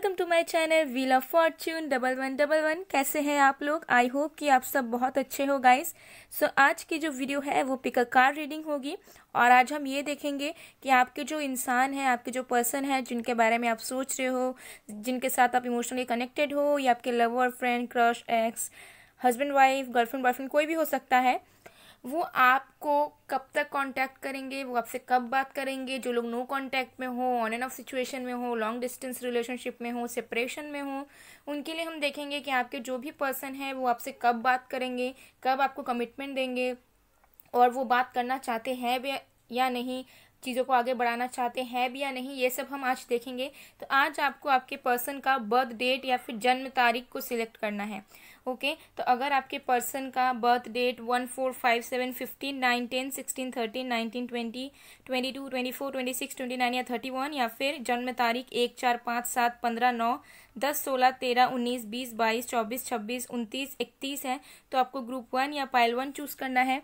Welcome to my channel wheel of fortune double one double one कैसे हैं आप लोग आई होप कि आप सब बहुत अच्छे हो गाइज सो so, आज की जो वीडियो है वो पिक अ कार रीडिंग होगी और आज हम ये देखेंगे कि आपके जो इंसान हैं आपके जो पर्सन हैं जिनके बारे में आप सोच रहे हो जिनके साथ आप इमोशनली कनेक्टेड हो या आपके lover friend crush ex husband wife girlfriend boyfriend कोई भी हो सकता है वो आपको कब तक कांटेक्ट करेंगे वो आपसे कब बात करेंगे जो लोग नो कांटेक्ट में हो ऑन एंड ऑफ सिचुएशन में हो लॉन्ग डिस्टेंस रिलेशनशिप में हो सेपरेशन में हो उनके लिए हम देखेंगे कि आपके जो भी पर्सन है वो आपसे कब बात करेंगे कब आपको कमिटमेंट देंगे और वो बात करना चाहते हैं या नहीं चीज़ों को आगे बढ़ाना चाहते हैं भी या नहीं ये सब हम आज देखेंगे तो आज आपको आपके पर्सन का बर्थ डेट या फिर जन्म तारीख को सिलेक्ट करना है ओके तो अगर आपके पर्सन का birth date one four five seven fifteen nine ten sixteen thirteen nineteen twenty twenty two twenty four twenty six twenty nine या थर्टी वन या फिर जन्म तारीख एक चार पाँच सात पंद्रह नौ दस सोलह तेरह उन्नीस बीस बाईस चौबीस छब्बीस उनतीस इकतीस है तो आपको ग्रुप वन या पाइल वन चूज़ करना है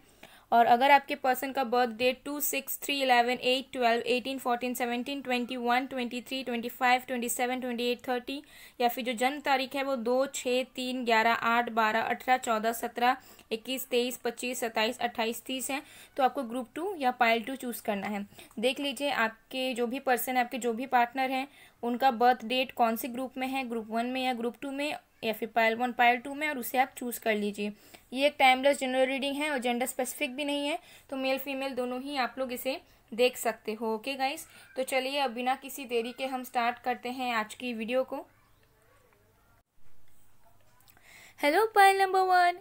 और अगर आपके पर्सन का birth date two six three eleven eight twelve eighteen fourteen seventeen twenty one twenty three twenty five twenty seven twenty eight thirty या फिर जो जन्म तारीख है वो दो छः तीन ग्यारह आठ बारह अठारह चौदह सत्रह इक्कीस तेईस पच्चीस सत्ताईस अट्ठाईस तीस है तो आपको ग्रुप टू या पाइल टू चूज़ करना है देख लीजिए आपके जो भी पर्सन आपके जो भी पार्टनर हैं उनका बर्थ डेट कौन से ग्रुप में है ग्रुप वन में या ग्रुप टू में या फिर पायल वन पायल टू में और उसे आप चूज़ कर लीजिए ये एक टाइमलेस जनरल रीडिंग है और जेंडर स्पेसिफिक भी नहीं है तो मेल फीमेल दोनों ही आप लोग इसे देख सकते हो ओके गाइस तो चलिए अब बिना किसी देरी के हम स्टार्ट करते हैं आज की वीडियो को hello pile number one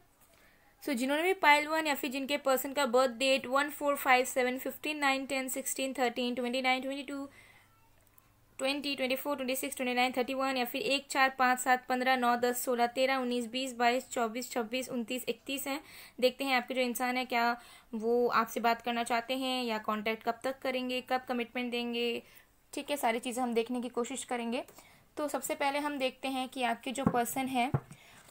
so so, जिन्होंने भी पायल वन या फिर जिनके पर्सन का birth date one four five seven fifteen nine ten sixteen thirteen twenty nine twenty two twenty twenty four twenty six twenty nine thirty one या फिर एक चार पाँच सात पंद्रह नौ दस सोलह तेरह उन्नीस बीस बाईस चौबीस छब्बीस उनतीस इकतीस हैं देखते हैं आपके जो इंसान है क्या वो आपसे बात करना चाहते हैं या कांटेक्ट कब तक करेंगे कब कमिटमेंट देंगे ठीक है सारी चीज़ें हम देखने की कोशिश करेंगे तो सबसे पहले हम देखते हैं कि आपके जो पर्सन हैं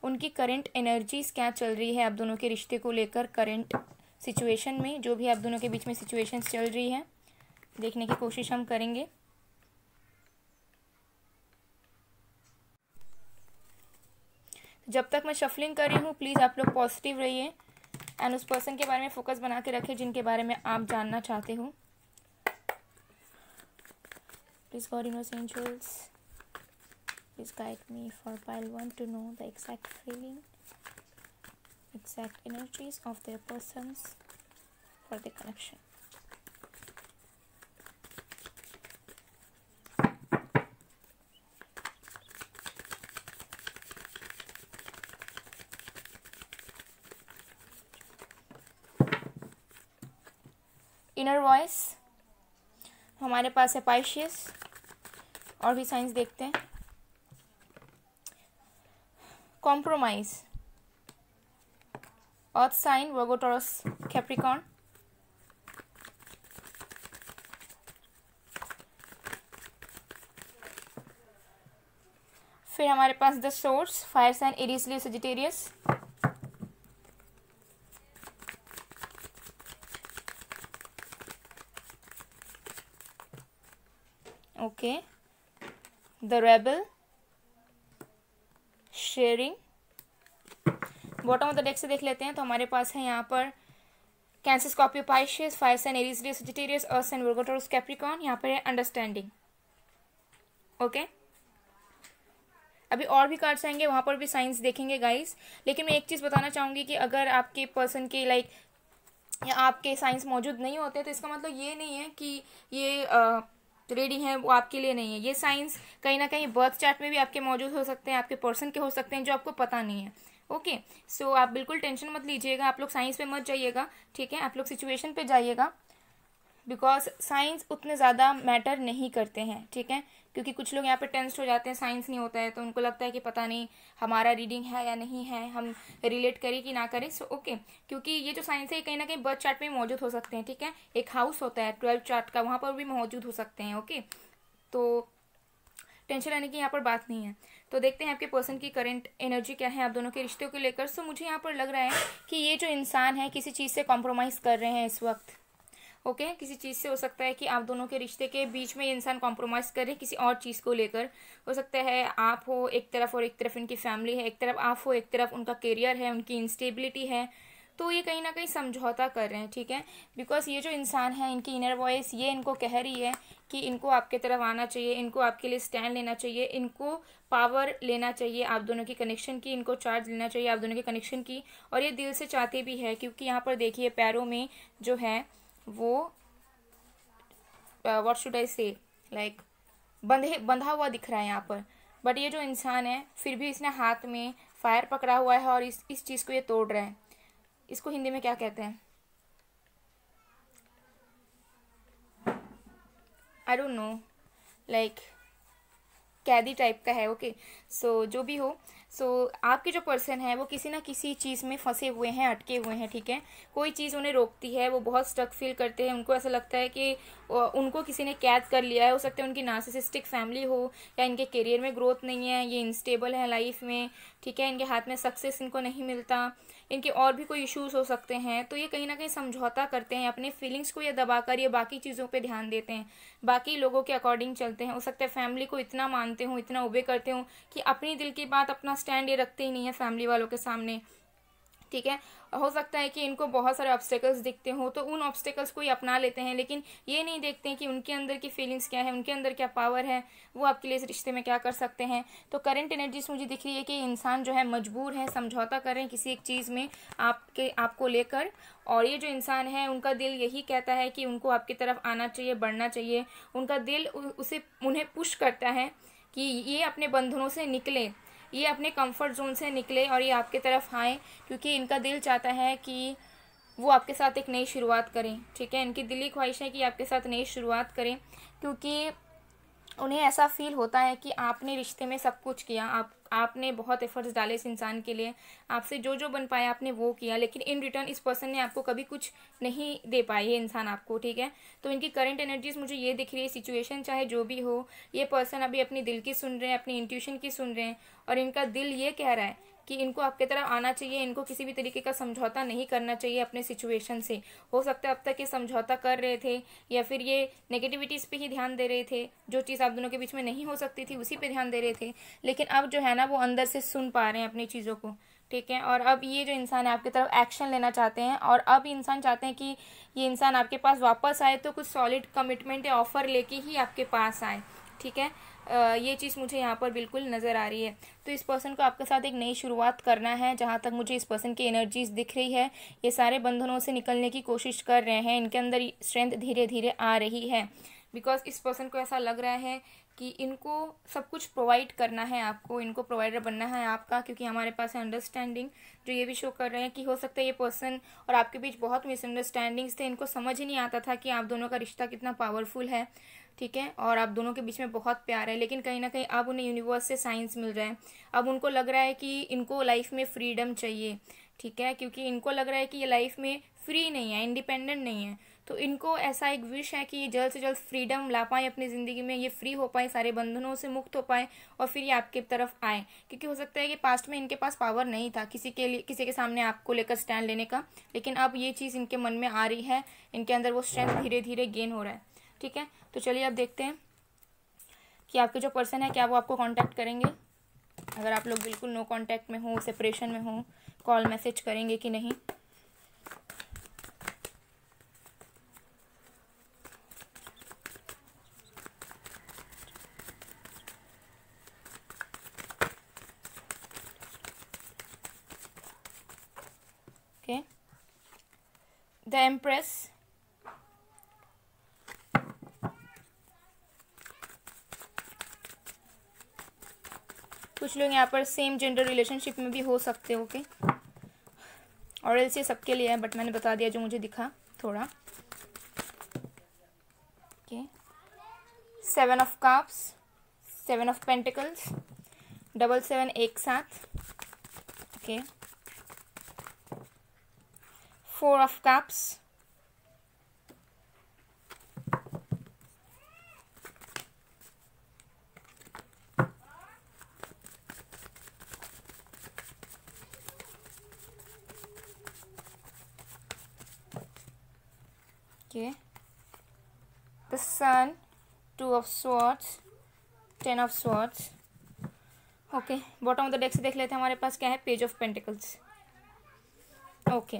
उनकी करंट एनर्जीज क्या चल रही है आप दोनों के रिश्ते को लेकर करेंट सिचुएशन में जो भी आप दोनों के बीच में सिचुएशंस चल रही हैं देखने की कोशिश हम करेंगे जब तक मैं शफलिंग कर रही हूँ प्लीज़ आप लोग पॉजिटिव रहिए एंड उस पर्सन के बारे में फोकस बना के रखें जिनके बारे में आप जानना चाहते हो please God universe angels please guide me for pile one two know the exact feeling exact energies of their person for the connection inner voice हमारे पास है पाइशियस और भी साइंस देखते हैं compromise earth sign Virgo Taurus Capricorn फिर हमारे पास the source fire sign Aries Leo Sagittarius the rebel sharing bottom of the deck से देख लेते हैं तो हमारे पास है यहाँ पर Cancer Scorpio Pisces fire sign Aries Sagittarius earth and Virgo Taurus Capricorn यहाँ पर है अंडरस्टैंडिंग ओके अभी और भी कार्ड्स आएंगे वहाँ पर भी साइंस देखेंगे गाइस लेकिन मैं एक चीज़ बताना चाहूँगी कि अगर आपके पर्सन के लाइक या आपके साइंस मौजूद नहीं होते तो इसका मतलब ये नहीं है कि ये आ, तो रीडिंग है वो आपके लिए नहीं है ये साइंस कहीं ना कहीं बर्थ चार्ट में भी आपके मौजूद हो सकते हैं आपके पर्सन के हो सकते हैं जो आपको पता नहीं है ओके okay, सो so आप बिल्कुल टेंशन मत लीजिएगा आप लोग साइंस पे मत जाइएगा ठीक है आप लोग सिचुएशन पे जाइएगा बिकॉज साइंस उतने ज़्यादा मैटर नहीं करते हैं ठीक है क्योंकि कुछ लोग यहाँ पे टेंस्ट हो जाते हैं साइंस नहीं होता है तो उनको लगता है कि पता नहीं हमारा रीडिंग है या नहीं है हम रिलेट करें कि ना करें सो ओके क्योंकि ये जो साइंस है कहीं ना कहीं बर्थ चार्ट में मौजूद हो सकते हैं ठीक है एक हाउस होता है ट्वेल्थ चार्ट का वहाँ पर भी मौजूद हो सकते हैं ओके तो टेंशन लेने की यहाँ पर बात नहीं है तो देखते हैं आपके पर्सन की करंट एनर्जी क्या है आप दोनों के रिश्तों को लेकर सो मुझे यहाँ पर लग रहा है कि ये जो इंसान है किसी चीज़ से कॉम्प्रोमाइज़ कर रहे हैं इस वक्त ओके किसी चीज़ से हो सकता है कि आप दोनों के रिश्ते के बीच में इंसान कॉम्प्रोमाइज़ करे किसी और चीज़ को लेकर हो सकता है आप हो एक तरफ और एक तरफ इनकी फैमिली है एक तरफ आप हो एक तरफ उनका करियर है उनकी इंस्टेबिलिटी है तो ये कहीं ना कहीं समझौता कर रहे हैं ठीक है बिकॉज ये जो इंसान है इनकी इनर वॉइस ये इनको कह रही है कि इनको आपके तरफ आना चाहिए इनको आपके लिए स्टैंड लेना चाहिए इनको पावर लेना चाहिए आप दोनों की कनेक्शन की इनको चार्ज लेना चाहिए आप दोनों के कनेक्शन की और ये दिल से चाहते भी है क्योंकि यहाँ पर देखिए पैरों में जो है वो व्हाट शुड आई से लाइक बंधे बंधा हुआ दिख रहा है यहाँ पर बट ये जो इंसान है फिर भी इसने हाथ में फायर पकड़ा हुआ है और इस इस चीज़ को ये तोड़ रहा है इसको हिंदी में क्या कहते हैं आई डोंट नो लाइक कैदी टाइप का है ओके okay. सो so, जो भी हो सो so, आपके जो पर्सन है वो किसी ना किसी चीज़ में फंसे हुए हैं अटके हुए हैं ठीक है कोई चीज़ उन्हें रोकती है वो बहुत स्टक फील करते हैं उनको ऐसा लगता है कि उनको किसी ने कैद कर लिया है हो सकता है उनकी नार्सिसिस्टिक फैमिली हो या इनके करियर में ग्रोथ नहीं है ये इंस्टेबल है लाइफ में ठीक है इनके हाथ में सक्सेस इनको नहीं मिलता इनके और भी कोई इश्यूज हो सकते हैं तो ये कहीं ना कहीं समझौता करते हैं अपने फीलिंग्स को ये कर ये बाकी चीज़ों पर ध्यान देते हैं बाकी लोगों के अकॉर्डिंग चलते हैं हो सकता है फैमिली को इतना मानते हों इतना उबे करते हों कि अपनी दिल की बात अपना स्टैंड ये रखते ही नहीं है फैमिली वालों के सामने ठीक है हो सकता है कि इनको बहुत सारे ऑब्स्टेकल्स दिखते हों तो उन ऑब्स्टेकल्स को ही अपना लेते हैं लेकिन ये नहीं देखते हैं कि उनके अंदर की फीलिंग्स क्या है उनके अंदर क्या पावर है वो आपके लिए इस रिश्ते में क्या कर सकते हैं तो करंट एनर्जीज मुझे दिख रही है कि इंसान जो है मजबूर है समझौता कर रहे हैं किसी एक चीज़ में आपके आपको लेकर और ये जो इंसान है उनका दिल यही कहता है कि उनको आपकी तरफ आना चाहिए बढ़ना चाहिए उनका दिल उसे उन्हें पुश करता है कि ये अपने बंधनों से निकलें ये अपने कंफर्ट जोन से निकले और ये आपके तरफ आए क्योंकि इनका दिल चाहता है कि वो आपके साथ एक नई शुरुआत करें ठीक है इनकी दिली ख्वाहिश है कि आपके साथ नई शुरुआत करें क्योंकि उन्हें ऐसा फील होता है कि आपने रिश्ते में सब कुछ किया आप आपने बहुत एफर्ट्स डाले इस इंसान के लिए आपसे जो जो बन पाया आपने वो किया लेकिन इन रिटर्न इस पर्सन ने आपको कभी कुछ नहीं दे पाया ये इंसान आपको ठीक है तो इनकी करंट एनर्जीज मुझे ये दिख रही है सिचुएशन चाहे जो भी हो ये पर्सन अभी अपने दिल की सुन रहे हैं अपनी इंट्यूशन की सुन रहे हैं और इनका दिल ये कह रहा है कि इनको आपके तरफ आना चाहिए इनको किसी भी तरीके का समझौता नहीं करना चाहिए अपने सिचुएशन से हो सकता है अब तक ये समझौता कर रहे थे या फिर ये नेगेटिविटीज़ पे ही ध्यान दे रहे थे जो चीज़ आप दोनों के बीच में नहीं हो सकती थी उसी पे ध्यान दे रहे थे लेकिन अब जो है ना वो अंदर से सुन पा रहे हैं अपनी चीज़ों को ठीक है और अब ये जो इंसान है आपकी तरफ एक्शन लेना चाहते हैं और अब इंसान चाहते हैं कि ये इंसान आपके पास वापस आए तो कुछ सॉलिड कमिटमेंट या ऑफ़र लेके ही आपके पास आए ठीक है ये चीज़ मुझे यहाँ पर बिल्कुल नज़र आ रही है तो इस पर्सन को आपके साथ एक नई शुरुआत करना है जहाँ तक मुझे इस पर्सन की एनर्जीज दिख रही है ये सारे बंधनों से निकलने की कोशिश कर रहे हैं इनके अंदर स्ट्रेंथ धीरे धीरे आ रही है बिकॉज इस पर्सन को ऐसा लग रहा है कि इनको सब कुछ प्रोवाइड करना है आपको इनको प्रोवाइडर बनना है आपका क्योंकि हमारे पास है अंडरस्टैंडिंग जो ये भी शो कर रहे हैं कि हो सकता है ये पर्सन और आपके बीच बहुत मिसअंडरस्टैंडिंग्स थे इनको समझ ही नहीं आता था कि आप दोनों का रिश्ता कितना पावरफुल है ठीक है और आप दोनों के बीच में बहुत प्यार है लेकिन कहीं ना कहीं अब उन्हें यूनिवर्स से साइंस मिल रहा है अब उनको लग रहा है कि इनको लाइफ में फ्रीडम चाहिए ठीक है क्योंकि इनको लग रहा है कि ये लाइफ में फ्री नहीं है इंडिपेंडेंट नहीं है तो इनको ऐसा एक विश है कि ये जल्द से जल्द फ्रीडम ला पाएँ अपनी ज़िंदगी में ये फ्री हो पाएँ सारे बंधनों से मुक्त हो पाएँ और फिर ये आपकी तरफ आए क्योंकि हो सकता है कि पास्ट में इनके पास पावर नहीं था किसी के लिए किसी के सामने आपको लेकर स्टैंड लेने का लेकिन अब ये चीज़ इनके मन में आ रही है इनके अंदर वो स्ट्रेंथ धीरे धीरे गेन हो रहा है ठीक है तो चलिए अब देखते हैं कि आपके जो पर्सन है क्या वो आपको कॉन्टैक्ट करेंगे अगर आप लोग बिल्कुल नो कॉन्टैक्ट में हो सेपरेशन में हो कॉल मैसेज करेंगे कि नहीं ओके द एम्प्रेस कुछ लोग यहाँ पर सेम जेंडर रिलेशनशिप में भी हो सकते के और एल सी सबके लिए है बट मैंने बता दिया जो मुझे दिखा थोड़ा okay seven of cups seven of pentacles double seven एक साथ okay four of cups two of swords ten of swords okay bottom of the deck से देख लेते हैं हमारे पास क्या है page of pentacles okay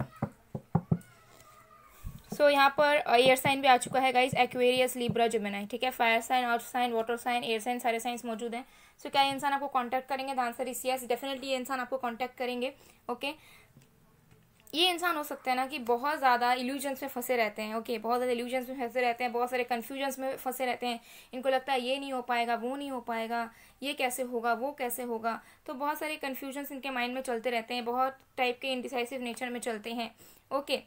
so यहाँ पर एयर uh, साइन भी आ चुका है गाइज एक्वेरियस लिब्रा जुमेनाई ठीक है fire sign earth sign water sign air sign सारे साइंस मौजूद हैं सो so, क्या इंसान आपको कांटेक्ट करेंगे the answer is yes definitely ये इंसान आपको कांटेक्ट करेंगे ओके okay? ये इंसान हो सकता है ना कि बहुत ज़्यादा इल्यूजन्स में फंसे रहते हैं ओके बहुत ज़्यादा इल्यूजन्स में फंसे रहते हैं बहुत सारे कन्फ्यूजन्स में फंसे रहते हैं इनको लगता है ये नहीं हो पाएगा वो नहीं हो पाएगा ये कैसे होगा वो कैसे होगा तो बहुत सारे कन्फ्यूजन्स इनके माइंड में चलते रहते हैं बहुत टाइप के इनडिसाइसिव नेचर में चलते हैं ओके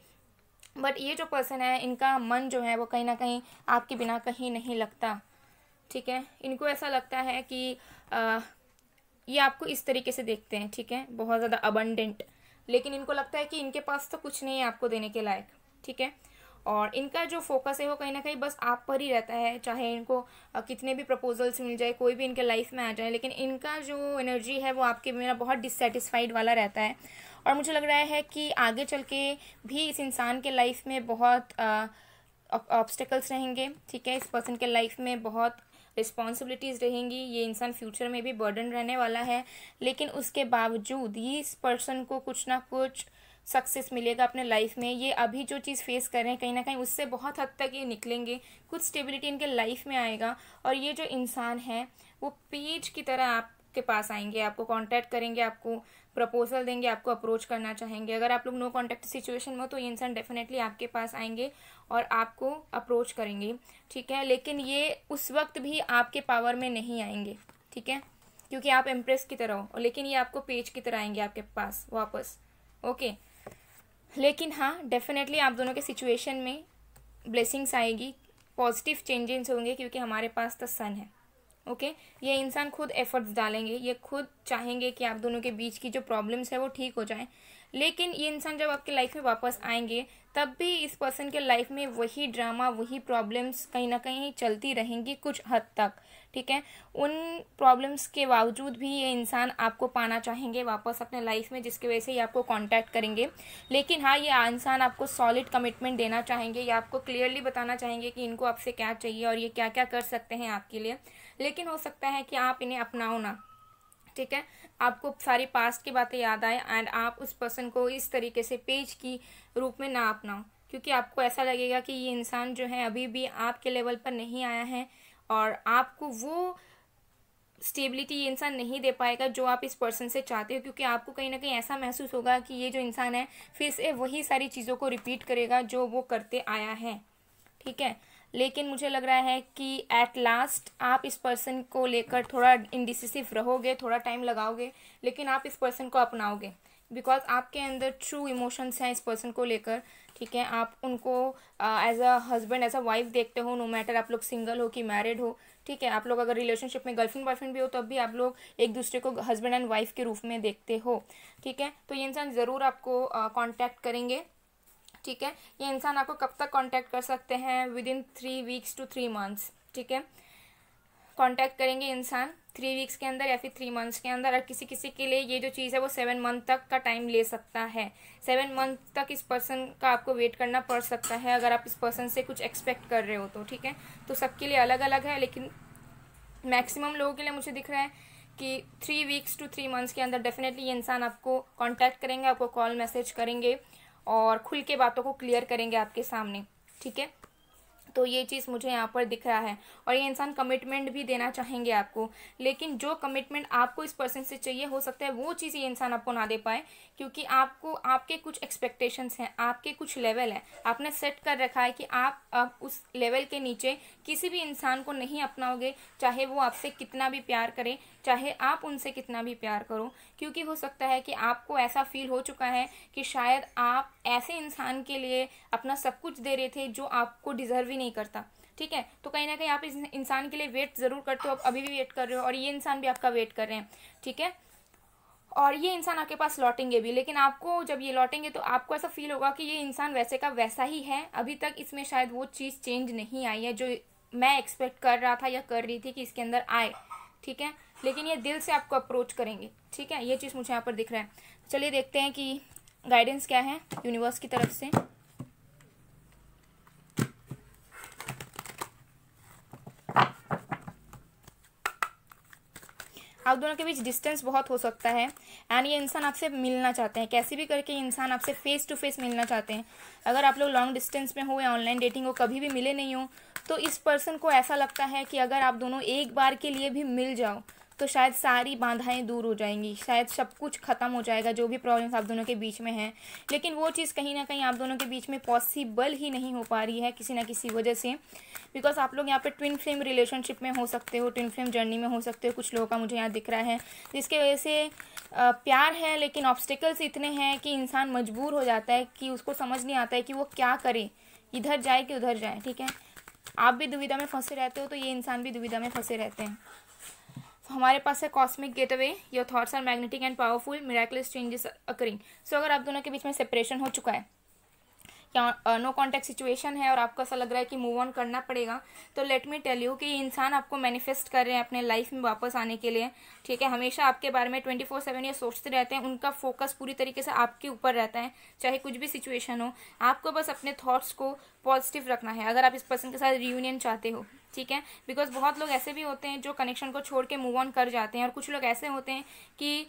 बट ये जो पर्सन है इनका मन जो है वो कहीं ना कहीं आपके बिना कहीं नहीं लगता ठीक है इनको ऐसा लगता है कि आ, ये आपको इस तरीके से देखते हैं ठीक है बहुत ज़्यादा अबंडेंट लेकिन इनको लगता है कि इनके पास तो कुछ नहीं है आपको देने के लायक ठीक है और इनका जो फोकस है वो कहीं ना कहीं बस आप पर ही रहता है चाहे इनको कितने भी प्रपोजल्स मिल जाए कोई भी इनके लाइफ में आ जाए लेकिन इनका जो एनर्जी है वो आपके मेरा बहुत डिससेटिस्फाइड वाला रहता है और मुझे लग रहा है कि आगे चल के भी इस इंसान के लाइफ में बहुत ऑब्स्टिकल्स रहेंगे ठीक है इस पर्सन के लाइफ में बहुत रिस्पॉन्सिबिलिटीज़ रहेंगी ये इंसान फ्यूचर में भी बर्डन रहने वाला है लेकिन उसके बावजूद ये इस पर्सन को कुछ ना कुछ सक्सेस मिलेगा अपने लाइफ में ये अभी जो चीज़ फेस कर रहे हैं कहीं ना कहीं उससे बहुत हद तक ये निकलेंगे कुछ स्टेबिलिटी इनके लाइफ में आएगा और ये जो इंसान है वो पेज की तरह आपके पास आएंगे आपको कांटेक्ट करेंगे आपको प्रपोजल देंगे आपको अप्रोच करना चाहेंगे अगर आप लोग नो कांटेक्ट सिचुएशन में हो तो ये इंसान डेफिनेटली आपके पास आएंगे और आपको अप्रोच करेंगे ठीक है लेकिन ये उस वक्त भी आपके पावर में नहीं आएंगे ठीक है क्योंकि आप इम्प्रेस की तरह हो लेकिन ये आपको पेज की तरह आएंगे आपके पास वापस ओके लेकिन हाँ डेफिनेटली आप दोनों के सिचुएशन में ब्लेसिंग्स आएगी पॉजिटिव चेंजेस होंगे क्योंकि हमारे पास तो सन है ओके ये इंसान खुद एफर्ट्स डालेंगे ये खुद चाहेंगे कि आप दोनों के बीच की जो प्रॉब्लम्स है वो ठीक हो जाए लेकिन ये इंसान जब आपके लाइफ में वापस आएंगे तब भी इस पर्सन के लाइफ में वही ड्रामा वही प्रॉब्लम्स कहीं ना कहीं चलती रहेंगी कुछ हद तक ठीक है उन प्रॉब्लम्स के बावजूद भी ये इंसान आपको पाना चाहेंगे वापस अपने लाइफ में जिसकी वजह से ये आपको कांटेक्ट करेंगे लेकिन हाँ ये इंसान आपको सॉलिड कमिटमेंट देना चाहेंगे या आपको क्लियरली बताना चाहेंगे कि इनको आपसे क्या चाहिए और ये क्या क्या कर सकते हैं आपके लिए लेकिन हो सकता है कि आप इन्हें अपनाओ ना ठीक है आपको सारी पास्ट की बातें याद आए एंड आप उस पर्सन को इस तरीके से पेज की रूप में ना अपनाओ क्योंकि आपको ऐसा लगेगा कि ये इंसान जो है अभी भी आपके लेवल पर नहीं आया है और आपको वो स्टेबिलिटी ये इंसान नहीं दे पाएगा जो आप इस पर्सन से चाहते हो क्योंकि आपको कहीं ना कहीं ऐसा महसूस होगा कि ये जो इंसान है फिर से वही सारी चीज़ों को रिपीट करेगा जो वो करते आया है ठीक है लेकिन मुझे लग रहा है कि एट लास्ट आप इस पर्सन को लेकर थोड़ा इंडिसिसिव रहोगे थोड़ा टाइम लगाओगे लेकिन आप इस पर्सन को अपनाओगे बिकॉज आपके अंदर ट्रू इमोशंस हैं इस पर्सन को लेकर ठीक है आप उनको as a husband as a wife देखते हो नो मैटर आप लोग सिंगल हो कि मैरिड हो ठीक है आप लोग अगर रिलेशनशिप में गर्लफ्रेंड बॉयफ्रेंड भी हो तब भी आप लोग एक दूसरे को हस्बैंड एंड वाइफ के रूप में देखते हो ठीक है तो ये इंसान ज़रूर आपको कॉन्टैक्ट uh, करेंगे ठीक है ये इंसान आपको कब तक कॉन्टैक्ट कर सकते हैं within three weeks to three months ठीक है कॉन्टैक्ट करेंगे इंसान थ्री वीक्स के अंदर या फिर थ्री मंथ्स के अंदर और किसी किसी के लिए ये जो चीज़ है वो सेवन मंथ तक का टाइम ले सकता है सेवन मंथ तक इस पर्सन का आपको वेट करना पड़ सकता है अगर आप इस पर्सन से कुछ एक्सपेक्ट कर रहे हो तो ठीक है तो सबके लिए अलग अलग है लेकिन मैक्सिमम लोगों के लिए मुझे दिख रहा है कि three weeks to three months के अंदर डेफिनेटली ये इंसान आपको कॉन्टैक्ट करेंगे आपको कॉल मैसेज करेंगे और खुल के बातों को क्लियर करेंगे आपके सामने ठीक है तो ये चीज़ मुझे यहाँ पर दिख रहा है और ये इंसान कमिटमेंट भी देना चाहेंगे आपको लेकिन जो कमिटमेंट आपको इस पर्सन से चाहिए हो सकता है वो चीज़ ये इंसान आपको ना दे पाए क्योंकि आपको आपके कुछ एक्सपेक्टेशंस हैं आपके कुछ लेवल है आपने सेट कर रखा है कि आप अब उस लेवल के नीचे किसी भी इंसान को नहीं अपनाओगे चाहे वो आपसे कितना भी प्यार करे चाहे आप उनसे कितना भी प्यार करो क्योंकि हो सकता है कि आपको ऐसा फील हो चुका है कि शायद आप ऐसे इंसान के लिए अपना सब कुछ दे रहे थे जो आपको डिज़र्व ही नहीं करता ठीक है तो कहीं ना कहीं आप इस इंसान के लिए वेट ज़रूर करते हो आप अभी भी वेट कर रहे हो और ये इंसान भी आपका वेट कर रहे हैं ठीक है और ये इंसान आपके पास लौटेंगे भी लेकिन आपको जब ये लौटेंगे तो आपको ऐसा फील होगा कि ये इंसान वैसे का वैसा ही है अभी तक इसमें शायद वो चीज़ चेंज नहीं आई है जो मैं एक्सपेक्ट कर रहा था या कर रही थी कि इसके अंदर आए ठीक है लेकिन ये दिल से आपको अप्रोच करेंगे ठीक है ये चीज़ मुझे यहाँ पर दिख रहा है तो चलिए देखते हैं कि गाइडेंस क्या है यूनिवर्स की तरफ से आप दोनों के बीच डिस्टेंस बहुत हो सकता है एंड ये इंसान आपसे मिलना चाहते हैं कैसे भी करके इंसान आपसे फेस टू फेस मिलना चाहते हैं अगर आप लोग लॉन्ग डिस्टेंस में हो या ऑनलाइन डेटिंग हो कभी भी मिले नहीं हो तो इस पर्सन को ऐसा लगता है कि अगर आप दोनों एक बार के लिए भी मिल जाओ तो शायद सारी बाधाएं दूर हो जाएंगी शायद सब कुछ ख़त्म हो जाएगा जो भी प्रॉब्लम्स आप दोनों के बीच में हैं लेकिन वो चीज़ कहीं ना कहीं आप दोनों के बीच में पॉसिबल ही नहीं हो पा रही है किसी ना किसी वजह से बिकॉज आप लोग यहाँ पर ट्विन फ्लेम रिलेशनशिप में हो सकते हो ट्विन फ्लेम जर्नी में हो सकते हो कुछ लोगों का मुझे यहाँ दिख रहा है जिसके वजह से प्यार है लेकिन ऑब्स्टिकल्स इतने हैं कि इंसान मजबूर हो जाता है कि उसको समझ नहीं आता है कि वो क्या करे इधर जाए कि उधर जाए ठीक है आप भी दुविधा में फंसे रहते हो तो ये इंसान भी दुविधा में फंसे रहते हैं तो हमारे पास है cosmic gateway your thoughts are magnetic and powerful miraculous changes occurring so अगर आप दोनों के बीच में सेपरेशन हो चुका है या नो कॉन्टेक्ट सिचुएशन है और आपको ऐसा लग रहा है कि मूव ऑन करना पड़ेगा तो लेट मी टेल यू कि ये इंसान आपको मैनिफेस्ट कर रहे हैं अपने लाइफ में वापस आने के लिए ठीक है हमेशा आपके बारे में ट्वेंटी फोर सेवन ये सोचते रहते हैं उनका फोकस पूरी तरीके से आपके ऊपर रहता है चाहे कुछ भी सिचुएशन हो आपको बस अपने थाट्स को पॉजिटिव रखना है अगर आप इस पर्सन के साथ रीयूनियन चाहते हो ठीक है बिकॉज बहुत लोग ऐसे भी होते हैं जो कनेक्शन को छोड़ के मूव ऑन कर जाते हैं और कुछ लोग ऐसे होते हैं कि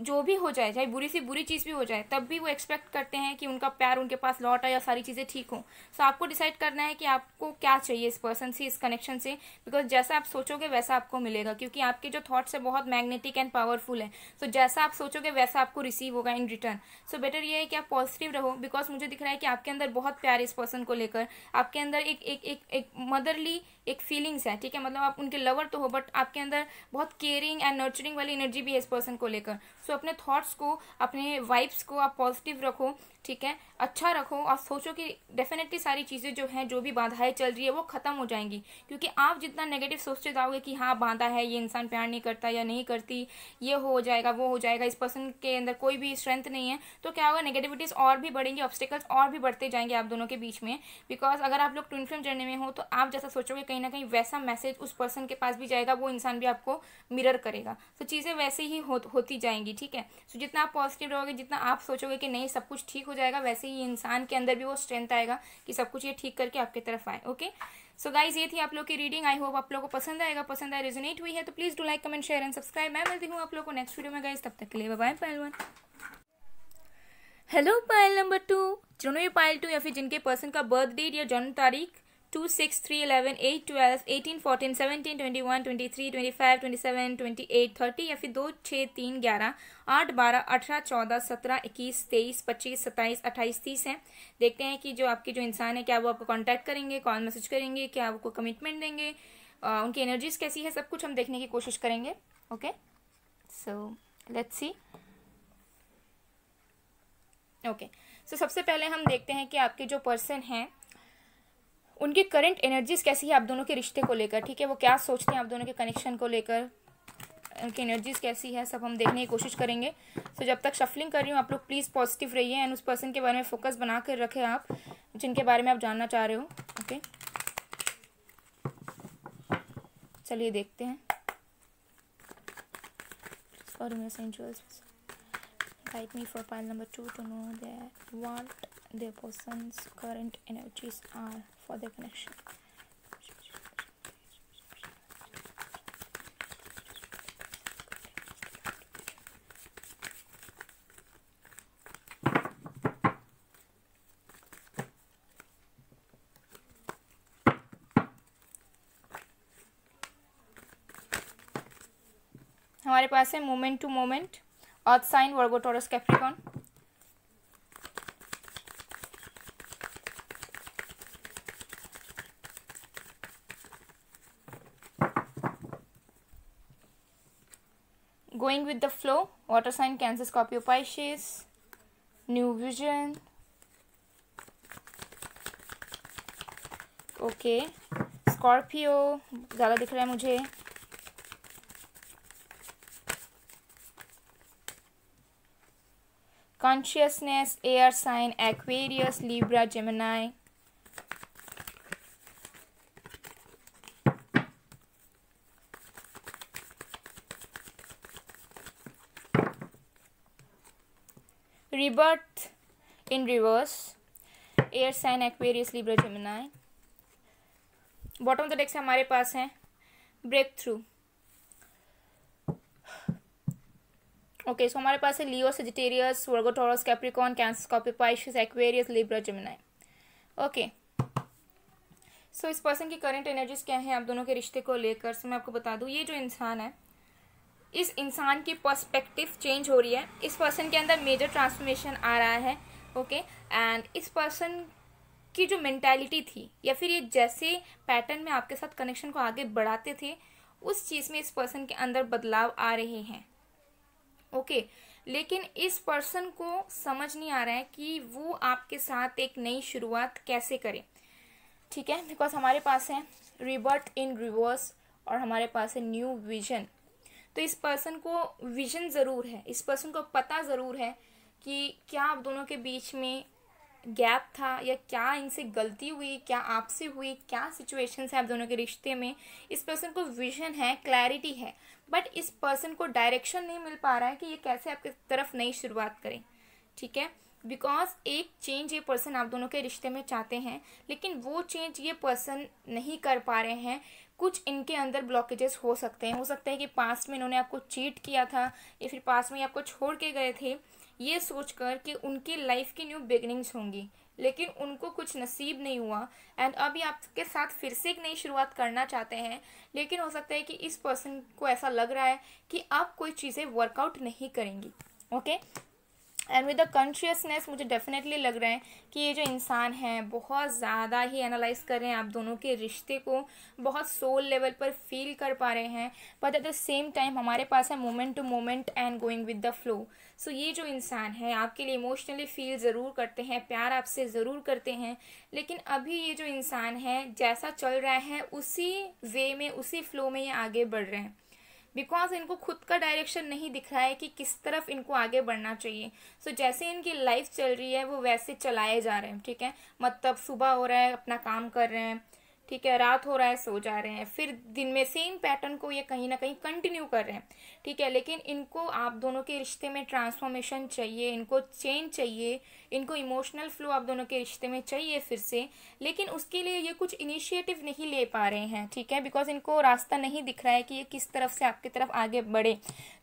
जो भी हो जाए चाहे बुरी सी बुरी चीज़ भी हो जाए तब भी वो एक्सपेक्ट करते हैं कि उनका प्यार उनके पास लौट आए या सारी चीज़ें ठीक हों सो so, आपको डिसाइड करना है कि आपको क्या चाहिए इस पर्सन से इस कनेक्शन से बिकॉज जैसा आप सोचोगे वैसा आपको मिलेगा क्योंकि आपके जो थॉट्स है बहुत मैग्नेटिक एंड पावरफुल है सो so, जैसा आप सोचोगे वैसा आपको रिसीव होगा इन रिटर्न सो बेटर ये है कि आप पॉजिटिव रहो बिकॉज मुझे दिख रहा है कि आपके अंदर बहुत प्यार इस पर्सन को लेकर आपके अंदर एक एक, एक मदरली एक फीलिंग्स है ठीक है मतलब आप उनके लवर तो हो बट आपके अंदर बहुत केयरिंग एंड नर्चरिंग वाली एनर्जी भी है इस पर्सन को लेकर सो so, अपने थॉट्स को अपने वाइब्स को आप पॉजिटिव रखो ठीक है अच्छा रखो और सोचो कि डेफिनेटली सारी चीज़ें जो हैं जो भी बाधाएं चल रही है वो ख़त्म हो जाएंगी क्योंकि आप जितना नेगेटिव सोचते जाओगे कि हाँ बांधा है ये इंसान प्यार नहीं करता या नहीं करती ये हो जाएगा वो हो जाएगा इस पर्सन के अंदर कोई भी स्ट्रेंथ नहीं है तो क्या होगा नेगेटिविटीज़ और भी बढ़ेंगी ऑब्स्टिकल्स और भी बढ़ते जाएंगे आप दोनों के बीच में बिकॉज अगर आप लोग ट्विन फिल्म जर्नी में हो तो आप जैसा सोचोगे कहीं ना कहीं वैसा मैसेज उस पर्सन के पास भी जाएगा वो इंसान भी आपको मिरर करेगा तो चीज़ें वैसे ही होती जाएंगी ठीक है सो जितना आप पॉजिटिव रहोगे जितना आप सोचोगे कि नहीं सब कुछ ठीक हो जाएगा वैसे ही इंसान के अंदर भी वो स्ट्रेंथ आएगा कि सब कुछ ये ठीक करके आपके तरफ आए ओके सो गाइज ये थी आप लोग की रीडिंग आई होप आप लोग को पसंद आएगा पसंद आए रिजनेट हुई है तो please do like comment share and subscribe मैं मिलती हूँ आप लोग को नेक्स्ट वीडियो में गाइज तब तक के लिए बाय पहलवान हेलो पायल नंबर टू जिन्होंने पायल टू या फिर जिनके पर्सन का बर्थ डेट या जन्म तारीख two six three 2, 6, 3, 11, 8, 12, twenty three twenty five twenty seven twenty eight thirty या फिर दो छः तीन ग्यारह आठ बारह अठारह चौदह सत्रह इक्कीस तेईस पच्चीस सत्ताईस अट्ठाईस तीस है देखते हैं कि जो आपके जो इंसान है क्या वो आपको कॉन्टैक्ट करेंगे कॉल मैसेज करेंगे क्या आपको कमिटमेंट देंगे आ, उनकी एनर्जीज कैसी है सब कुछ हम देखने की कोशिश करेंगे okay so let's see okay so सबसे पहले हम देखते हैं कि आपके जो पर्सन हैं उनकी करंट एनर्जीज कैसी है आप दोनों के रिश्ते को लेकर ठीक है वो क्या सोचते हैं आप दोनों के कनेक्शन को लेकर उनकी एनर्जीज कैसी है सब हम देखने की कोशिश करेंगे सो so, जब तक शफलिंग कर रही हूँ आप लोग प्लीज़ पॉजिटिव रहिए एंड उस पर्सन के बारे में फोकस बना कर रखें आप जिनके बारे में आप जानना चाह रहे हो ओके चलिए देखते हैं सॉरी मेरा सेंचुअल्स Write me for pile number 2 to know that what their person's current energies are for their connection. हमारे पास है moment to moment earth sign Virgo Taurus Capricorn going with the flow water sign cancer scorpio pisces new vision ओके okay. Scorpio ज़्यादा दिख रहा है मुझे consciousness, air sign, Aquarius, Libra, Gemini. Rebirth in reverse, air sign, Aquarius, Libra, Gemini. Bottom तो decks हमारे पास हैं break through okay so हमारे पास है Leo Sagittarius Virgo Taurus Capricorn Cancer Scorpio Aquarius Libra Gemini okay so इस person की current energies क्या है आप दोनों के रिश्ते को लेकर सो मैं आपको बता दूँ ये जो इंसान है इस इंसान की पर्सपेक्टिव चेंज हो रही है इस पर्सन के अंदर मेजर ट्रांसफॉर्मेशन आ रहा है ओके okay? एंड इस पर्सन की जो मैंटेलिटी थी या फिर ये जैसे पैटर्न में आपके साथ कनेक्शन को आगे बढ़ाते थे उस चीज़ में इस पर्सन के अंदर बदलाव आ रहे हैं ओके लेकिन इस पर्सन को समझ नहीं आ रहा है कि वो आपके साथ एक नई शुरुआत कैसे करे ठीक है बिकॉज हमारे पास है रिबर्ट इन रिवर्स और हमारे पास है न्यू विजन तो इस पर्सन को विजन ज़रूर है इस पर्सन को पता ज़रूर है कि क्या आप दोनों के बीच में गैप था या क्या इनसे गलती हुई क्या आपसे हुई क्या सिचुएशन है आप दोनों के रिश्ते में इस पर्सन को विजन है क्लैरिटी है बट इस पर्सन को डायरेक्शन नहीं मिल पा रहा है कि ये कैसे आपकी तरफ नई शुरुआत करें ठीक है बिकॉज एक चेंज ये पर्सन आप दोनों के रिश्ते में चाहते हैं लेकिन वो चेंज ये पर्सन नहीं कर पा रहे हैं कुछ इनके अंदर ब्लॉकेजेस हो सकते हैं हो सकता है कि पास्ट में इन्होंने आपको चीट किया था या फिर पास्ट में आपको छोड़ के गए थे ये सोचकर कि उनकी लाइफ की न्यू बिगनिंग्स होंगी लेकिन उनको कुछ नसीब नहीं हुआ एंड अभी आपके साथ फिर से एक नई शुरुआत करना चाहते हैं लेकिन हो सकता है कि इस पर्सन को ऐसा लग रहा है कि आप कोई चीज़ें वर्कआउट नहीं करेंगी okay and with the consciousness मुझे डेफिनेटली लग रहा है कि ये जो इंसान है बहुत ज़्यादा ही एनालाइज कर रहे हैं आप दोनों के रिश्ते को बहुत सोल लेवल पर फील कर पा रहे हैं but at the same time हमारे पास है moment to moment and going with the flow so ये जो इंसान है आपके लिए इमोशनली फील ज़रूर करते हैं प्यार आपसे ज़रूर करते हैं लेकिन अभी ये जो इंसान है जैसा चल रहा है उसी वे में उसी फ्लो में ये आगे बढ़ रहे हैं बिकॉज इनको खुद का डायरेक्शन नहीं दिख रहा है कि किस तरफ इनको आगे बढ़ना चाहिए सो so, जैसे इनकी लाइफ चल रही है वो वैसे चलाए जा रहे हैं ठीक है मतलब सुबह हो रहा है अपना काम कर रहे हैं ठीक है रात हो रहा है सो जा रहे हैं फिर दिन में सेम पैटर्न को ये कहीं ना कहीं कंटिन्यू कर रहे हैं ठीक है लेकिन इनको आप दोनों के रिश्ते में ट्रांसफॉर्मेशन चाहिए इनको चेंज चाहिए इनको इमोशनल फ्लो आप दोनों के रिश्ते में चाहिए फिर से लेकिन उसके लिए ये कुछ इनिशिएटिव नहीं ले पा रहे हैं ठीक है बिकॉज इनको रास्ता नहीं दिख रहा है कि ये किस तरफ से आपकी तरफ आगे बढ़े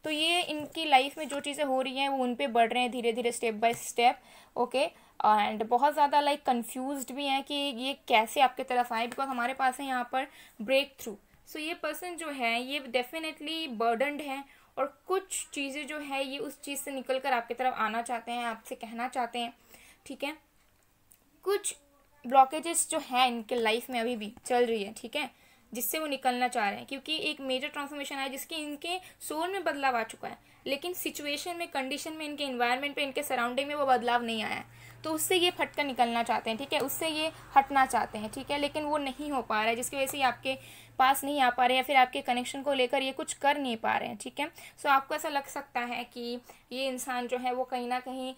तो ये इनकी लाइफ में जो चीज़ें हो रही हैं वो उन पर बढ़ रहे हैं धीरे धीरे step by step okay and बहुत ज़्यादा लाइक कन्फ्यूज भी हैं कि ये कैसे आपके तरफ आए बिकॉज हमारे पास है यहाँ पर ब्रेक थ्रू सो so, ये पर्सन जो है ये डेफिनेटली बर्डनड है और कुछ चीज़ें जो है ये उस चीज़ से निकल कर आपकी तरफ आना चाहते हैं आपसे कहना चाहते हैं ठीक है कुछ ब्लॉकेजेस जो है इनके लाइफ में अभी भी चल रही है ठीक है जिससे वो निकलना चाह रहे हैं क्योंकि एक मेजर ट्रांसफॉर्मेशन आया जिसके इनके सोल में बदलाव आ चुका है लेकिन सिचुएशन में कंडीशन में इनके इन्वायरमेंट पे इनके सराउंडिंग में वो बदलाव नहीं आया है तो उससे ये फटकर निकलना चाहते हैं ठीक है उससे ये हटना चाहते हैं ठीक है लेकिन वो नहीं हो पा रहा है जिसकी वजह से आपके पास नहीं आ पा रहे या फिर आपके कनेक्शन को लेकर ये कुछ कर नहीं पा रहे हैं ठीक है सो so, आपको ऐसा लग सकता है कि ये इंसान जो है वो कहीं ना कहीं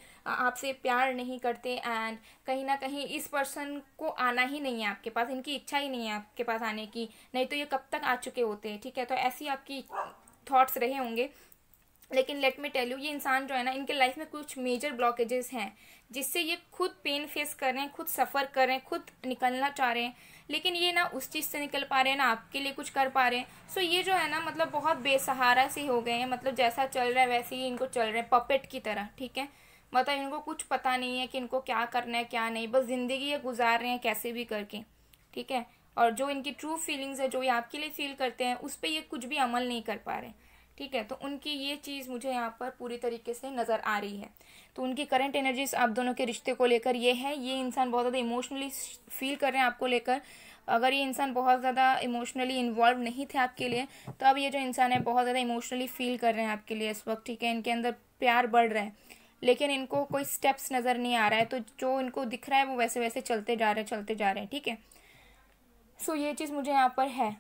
आपसे प्यार नहीं करते एंड कहीं ना कहीं इस पर्सन को आना ही नहीं है आपके पास इनकी इच्छा ही नहीं है आपके पास आने की नहीं तो ये कब तक आ चुके होते हैं ठीक है तो ऐसी आपकी थाट्स रहे होंगे लेकिन लेट मी टेल यू ये इंसान जो है ना इनके लाइफ में कुछ मेजर ब्लॉकेजेस हैं जिससे ये खुद पेन फेस कर रहे हैं खुद सफ़र कर रहे हैं खुद निकलना चाह रहे हैं लेकिन ये ना उस चीज़ से निकल पा रहे हैं ना आपके लिए कुछ कर पा रहे हैं सो ये जो है ना मतलब बहुत बेसहारा से हो गए हैं मतलब जैसा चल रहा है वैसे ही इनको चल रहे हैं पपेट की तरह ठीक है मतलब इनको कुछ पता नहीं है कि इनको क्या करना है क्या नहीं बस ज़िंदगी ये गुजार रहे हैं कैसे भी करके ठीक है और जो इनकी ट्रू फीलिंग्स है जो ये आपके लिए फील करते हैं उस पर ये कुछ भी अमल नहीं कर पा रहे ठीक है तो उनकी ये चीज़ मुझे यहाँ पर पूरी तरीके से नज़र आ रही है तो उनकी करंट एनर्जीज आप दोनों के रिश्ते को लेकर ये है ये इंसान बहुत ज़्यादा इमोशनली फील कर रहे हैं आपको लेकर अगर ये इंसान बहुत ज़्यादा इमोशनली इन्वॉल्व नहीं थे आपके लिए तो अब ये जो इंसान है बहुत ज़्यादा इमोशनली फील कर रहे हैं आपके लिए इस वक्त ठीक है इनके अंदर प्यार बढ़ रहा है लेकिन इनको कोई स्टेप्स नज़र नहीं आ रहा है तो जो इनको दिख रहा है वो वैसे वैसे चलते जा रहे हैं चलते जा रहे हैं ठीक है सो so, ये चीज़ मुझे यहाँ पर है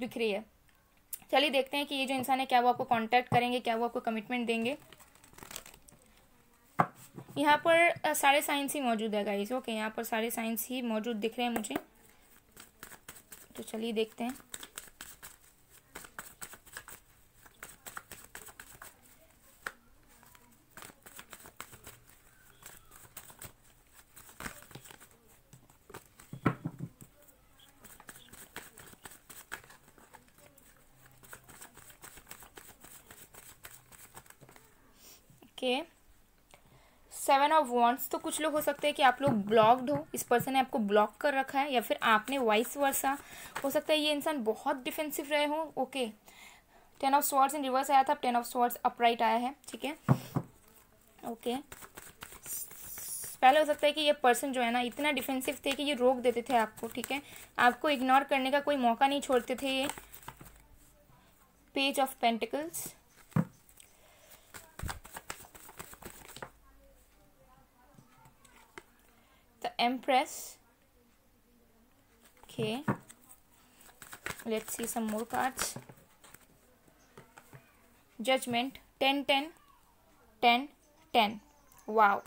दिख रही है चलिए देखते हैं कि ये जो इंसान है क्या वो आपको कॉन्टैक्ट करेंगे क्या वो आपको कमिटमेंट देंगे यहाँ पर सारे साइंस ही मौजूद है गाइस ओके यहाँ पर सारे साइंस ही मौजूद दिख रहे हैं मुझे तो चलिए देखते हैं मैन ऑफ वॉन्ट्स तो कुछ लोग हो सकते हैं कि आप लोग ब्लॉक्ड हो इस पर्सन ने आपको ब्लॉक कर रखा है या फिर आपने वाइस वर्सा हो सकता है ये इंसान बहुत डिफेंसिव रहे हो okay ten of swords in reverse आया था टेन ऑफ स्वर्ड्स अपराइट आया है ठीक है ओके पहले हो सकता है कि ये पर्सन जो है ना इतना डिफेंसिव थे कि ये रोक देते थे आपको ठीक है आपको इग्नोर करने का कोई मौका नहीं छोड़ते थे ये page of pentacles Empress. Okay. Let's see some more cards. Judgment. 10, 10, 10, 10. Wow.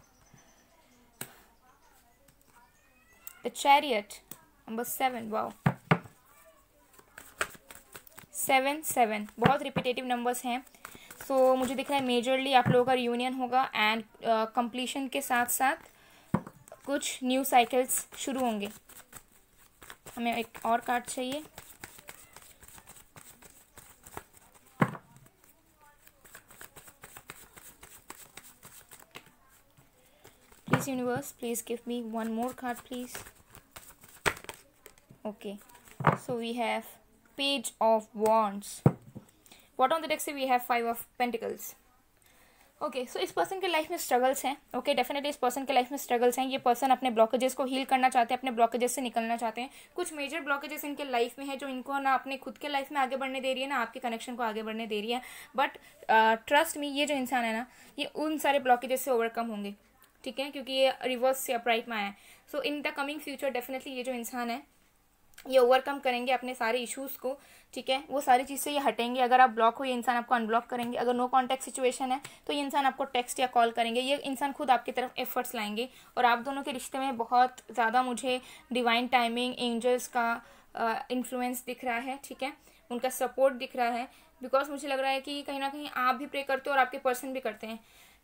The Chariot. Number 7. Wow. Seven seven बहुत रिपीटेटिव नंबर्स हैं सो so, मुझे दिख रहा है मेजरली आप लोगों का रियूनियन होगा एंड कंप्लीशन uh, के साथ साथ कुछ न्यू साइकिल्स शुरू होंगे हमें एक और कार्ड चाहिए please universe please give me one more card please okay so we have page of wands what on the decks we have five of pentacles okay okay, so so इस person के life में struggles हैं okay definitely इस person के life में struggles हैं ये person अपने ब्लॉकेजेस को हील करना चाहते हैं अपने ब्लॉकेजेस से निकलना चाहते हैं कुछ मेजर ब्लॉकेजेस इनके लाइफ में है जो इनको ना अपने खुद के लाइफ में आगे बढ़ने दे रही है ना आपके कनेक्शन को आगे बढ़ने दे रही है बट ट्रस्ट मी ये जो इंसान है ना ये उन सारे ब्लॉकेजेस से ओवरकम होंगे ठीक है क्योंकि ये रिवर्स से अपराइट में आया है so in the coming future definitely ये जो इंसान है ये ओवरकम करेंगे अपने सारे इश्यूज़ को ठीक है वो सारी चीज़ से ये हटेंगे अगर आप ब्लॉक हो ये इंसान आपको अनब्लॉक करेंगे अगर नो कॉन्टैक्ट सिचुएशन है तो ये इंसान आपको टेक्स्ट या कॉल करेंगे ये इंसान खुद आपकी तरफ एफर्ट्स लाएंगे और आप दोनों के रिश्ते में बहुत ज़्यादा मुझे डिवाइन टाइमिंग एंजल्स का इन्फ्लुएंस uh, दिख रहा है ठीक है उनका सपोर्ट दिख रहा है बिकॉज मुझे लग रहा है कि कहीं ना कहीं आप भी प्रे करते हो और आपके पर्सन भी करते हैं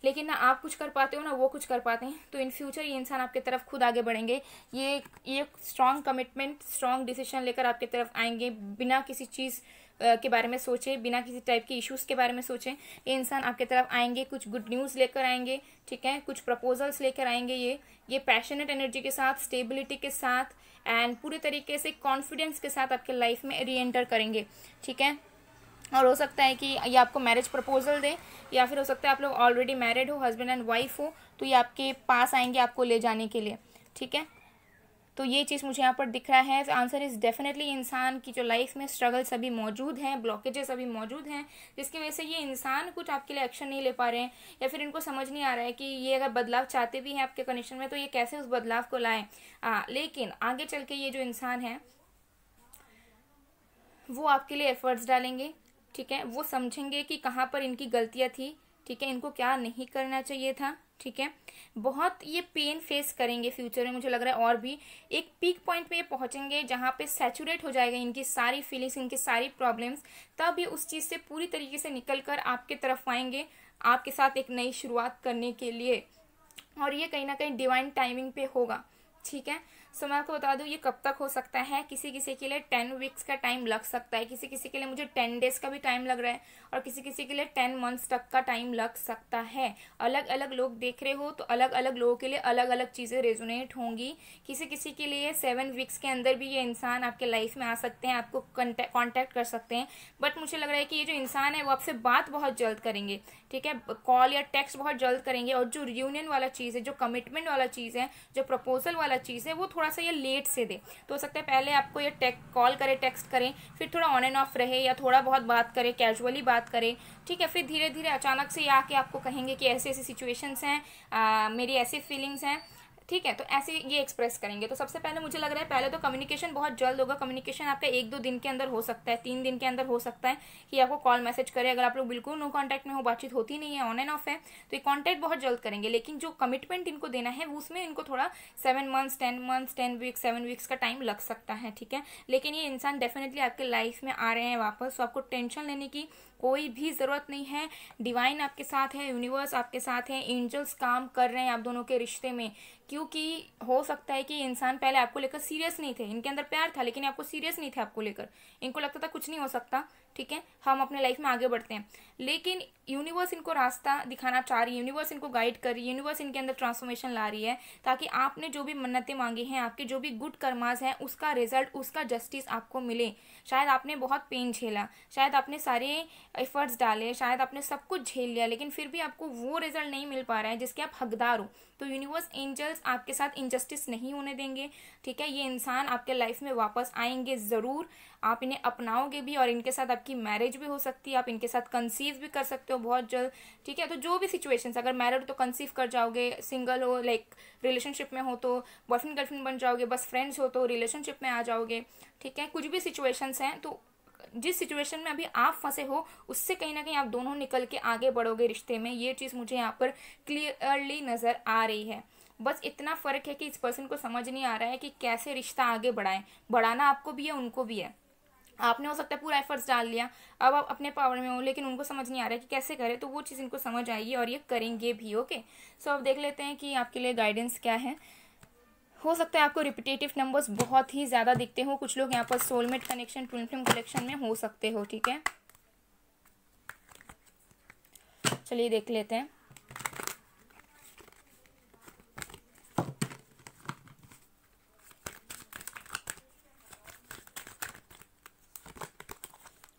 लेकिन ना आप कुछ कर पाते हो ना वो कुछ कर पाते हैं तो इन फ्यूचर ये इंसान आपके तरफ खुद आगे बढ़ेंगे ये ये स्ट्रांग कमिटमेंट स्ट्रॉन्ग डिसीजन लेकर आपके तरफ आएंगे बिना किसी चीज़ के बारे में सोचे बिना किसी टाइप के इश्यूज़ के बारे में सोचें ये इंसान आपके तरफ आएंगे कुछ गुड न्यूज़ लेकर आएंगे ठीक है कुछ प्रपोजल्स लेकर आएंगे ये ये पैशनेट एनर्जी के साथ स्टेबिलिटी के साथ एंड पूरे तरीके से कॉन्फिडेंस के साथ आपके लाइफ में री एंटर करेंगे ठीक है और हो सकता है कि ये आपको मैरिज प्रपोजल दें या फिर हो सकता है आप लोग ऑलरेडी मैरिड हो हस्बैंड एंड वाइफ हो तो ये आपके पास आएंगे आपको ले जाने के लिए ठीक है तो ये चीज़ मुझे यहाँ पर दिख रहा है आंसर इज़ डेफिनेटली इंसान की जो लाइफ में स्ट्रगल सभी मौजूद हैं ब्लॉकेजेस अभी मौजूद हैं जिसकी वजह से ये इंसान कुछ आपके लिए एक्शन नहीं ले पा रहे हैं या फिर इनको समझ नहीं आ रहा है कि ये अगर बदलाव चाहते भी हैं आपके कंडीशन में तो ये कैसे उस बदलाव को लाएँ लेकिन आगे चल के ये जो इंसान है वो आपके लिए एफर्ट्स डालेंगे ठीक है वो समझेंगे कि कहाँ पर इनकी गलतियाँ थी ठीक है इनको क्या नहीं करना चाहिए था ठीक है बहुत ये पेन फेस करेंगे फ्यूचर में मुझे लग रहा है और भी एक पीक पॉइंट पे ये पहुँचेंगे जहाँ पे सेचूरेट हो जाएगा इनकी सारी फीलिंग्स इनकी सारी प्रॉब्लम्स तब ये उस चीज़ से पूरी तरीके से निकल कर आपके तरफ आएंगे आपके साथ एक नई शुरुआत करने के लिए और ये कहीं ना कहीं डिवाइन टाइमिंग पे होगा ठीक है सो मैं आपको बता दूँ ये कब तक हो सकता है किसी किसी के लिए टेन वीक्स का टाइम लग सकता है किसी किसी के लिए मुझे टेन डेज का भी टाइम लग रहा है और किसी किसी के लिए टेन मंथ्स तक का टाइम लग सकता है अलग अलग लोग देख रहे हो तो अलग अलग लोगों के लिए अलग अलग चीज़ें रेजोनेट होंगी किसी किसी के लिए सेवन वीक्स के अंदर भी ये इंसान आपके लाइफ में आ सकते हैं आपको कॉन्टैक्ट कर सकते हैं बट मुझे लग रहा है कि ये जो इंसान है वो आपसे बात बहुत जल्द करेंगे ठीक है कॉल या टेक्स्ट बहुत जल्द करेंगे और जो रियूनियन वाला चीज़ है जो कमिटमेंट वाला चीज़ है जो प्रपोजल वाला चीज़ है वो थोड़ा सा ये लेट से दे तो हो सकता है पहले आपको ये टेक कॉल करे टेक्स्ट करें फिर थोड़ा ऑन एंड ऑफ रहे या थोड़ा बहुत बात करें कैजुअली बात करें ठीक है फिर धीरे धीरे अचानक से ये आके आपको कहेंगे कि ऐसे ऐसे सिचुएशंस हैं मेरी ऐसी फीलिंग्स हैं ठीक है तो ऐसे ये एक्सप्रेस करेंगे तो सबसे पहले मुझे लग रहा है पहले तो कम्युनिकेशन बहुत जल्द होगा कम्युनिकेशन आपका एक दो दिन के अंदर हो सकता है तीन दिन के अंदर हो सकता है कि आपको कॉल मैसेज करें अगर आप लोग बिल्कुल नो कॉन्टैक्ट में हो बातचीत होती नहीं है ऑन एंड ऑफ है तो ये कॉन्टैक्ट बहुत जल्द करेंगे लेकिन जो कमिटमेंट इनको देना है उसमें इनको थोड़ा seven months ten months ten weeks seven weeks का टाइम लग सकता है ठीक है लेकिन ये इंसान डेफिनेटली आपके लाइफ में आ रहे हैं वापस तो आपको टेंशन लेने की कोई भी ज़रूरत नहीं है डिवाइन आपके साथ है यूनिवर्स आपके साथ है एंजल्स काम कर रहे हैं आप दोनों के रिश्ते में क्योंकि हो सकता है कि इंसान पहले आपको लेकर सीरियस नहीं थे इनके अंदर प्यार था लेकिन आपको सीरियस नहीं थे आपको लेकर इनको लगता था कुछ नहीं हो सकता ठीक है हम अपने लाइफ में आगे बढ़ते हैं लेकिन यूनिवर्स इनको रास्ता दिखाना चाह रही है यूनिवर्स इनको गाइड कर रही है यूनिवर्स इनके अंदर ट्रांसफॉर्मेशन ला रही है ताकि आपने जो भी मन्नतें मांगी हैं आपके जो भी गुड कर्माज हैं उसका रिजल्ट उसका जस्टिस आपको मिले शायद आपने बहुत पेन झेला शायद आपने सारे एफर्ट्स डाले शायद आपने सब कुछ झेल लिया लेकिन फिर भी आपको वो रिजल्ट नहीं मिल पा रहा है जिसके आप हकदार हो तो यूनिवर्स एंजल्स आपके साथ इनजस्टिस नहीं होने देंगे ठीक है ये इंसान आपके लाइफ में वापस आएंगे ज़रूर आप इन्हें अपनाओगे भी और इनके साथ आपकी मैरिज भी हो सकती है आप इनके साथ कंसीव भी कर सकते हो बहुत जल्द ठीक है तो जो भी सिचुएशंस अगर मैरिड तो कंसीव कर जाओगे सिंगल हो लाइक रिलेशनशिप में हो तो बॉयफ्रेंड गर्लफ्रेंड बन जाओगे बस फ्रेंड्स हो तो रिलेशनशिप में आ जाओगे ठीक है कुछ भी सिचुएशंस हैं तो जिस सिचुएशन में अभी आप फंसे हो उससे कहीं ना कहीं आप दोनों निकल के आगे बढ़ोगे रिश्ते में ये चीज़ मुझे यहाँ पर क्लियरली नज़र आ रही है बस इतना फ़र्क है कि इस पर्सन को समझ नहीं आ रहा है कि कैसे रिश्ता आगे बढ़ाएं बढ़ाना आपको भी है उनको भी है आपने हो सकता है पूरा एफर्ट्स डाल लिया अब आप अपने पावर में हो लेकिन उनको समझ नहीं आ रहा है कि कैसे करें तो वो चीज़ इनको समझ आएगी और ये करेंगे भी ओके सो अब देख लेते हैं कि आपके लिए गाइडेंस क्या है हो सकता है आपको रिपीटेटिव नंबर्स बहुत ही ज़्यादा दिखते हो कुछ लोग यहाँ पर soulmate connection twin flame connection में हो सकते हो ठीक है चलिए देख लेते हैं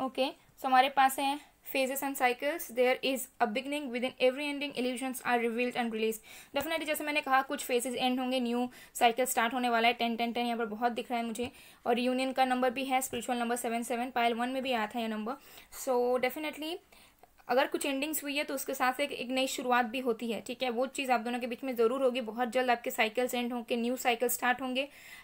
ओके okay, सो so हमारे पास है phases and cycles there is a beginning within every ending illusions are revealed and released definitely जैसे मैंने कहा कुछ phases end होंगे new cycle start होने वाला है टेन टेन टेन यहाँ पर बहुत दिख रहा है मुझे और union का number भी है spiritual number सेवन सेवन पायल वन में भी आया था यह नंबर सो डेफिनेटली अगर कुछ एंडिंग्स हुई है तो उसके साथ एक, एक नई शुरुआत भी होती है ठीक है वो चीज़ आप दोनों के बीच में ज़रूर होगी बहुत जल्द आपके साइकिल्स एंड होंगे न्यू साइकिल स्टार्ट होंगे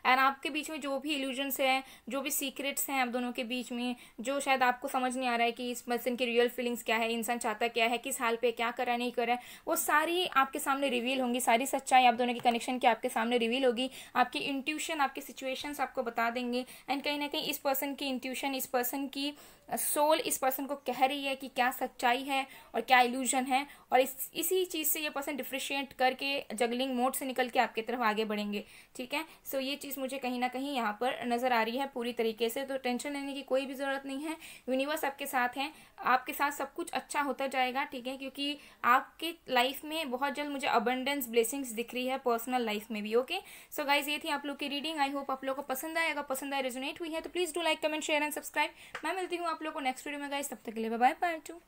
एंड आपके बीच में जो भी इल्यूजन्स हैं जो भी सीक्रेट्स हैं आप दोनों के बीच में जो शायद आपको समझ नहीं आ रहा है कि इस पर्सन की रियल फीलिंग्स क्या है इंसान चाहता क्या है किस हाल पर क्या करा नहीं करा है वो सारी आपके सामने रिवील होंगी सारी सच्चाई आप दोनों के कनेक्शन की आपके सामने रिवील होगी आपकी इंट्यूशन आपके सिचुएशन आपको बता देंगे एंड कहीं ना कहीं इस पर्सन की इंट्यूशन इस पर्सन की सोल इस पर्सन को कह रही है कि क्या सच्चाई है और क्या इल्यूजन है और इस इसी चीज़ से ये पर्सन डिफ्रिशिएट करके जगलिंग मोड से निकल के आपकी तरफ आगे बढ़ेंगे ठीक है सो so, ये चीज़ मुझे कहीं ना कहीं यहाँ पर नज़र आ रही है पूरी तरीके से तो टेंशन लेने की कोई भी ज़रूरत नहीं है यूनिवर्स आपके साथ है आपके साथ सब कुछ अच्छा होता जाएगा ठीक है क्योंकि आपके लाइफ में बहुत जल्द मुझे अबंडेंस ब्लेसिंग्स दिख रही है पर्सनल लाइफ में भी ओके सो गाइज ये थी आप लोग की रीडिंग आई होप आप लोग को पसंद आए अगर पसंद आए रेजोनेट हुई है तो please do like comment share and subscribe मैं मिलती हूँ आप लोगों को नेक्स्ट वीडियो में गाइस तब तक के लिए बाय बाय टू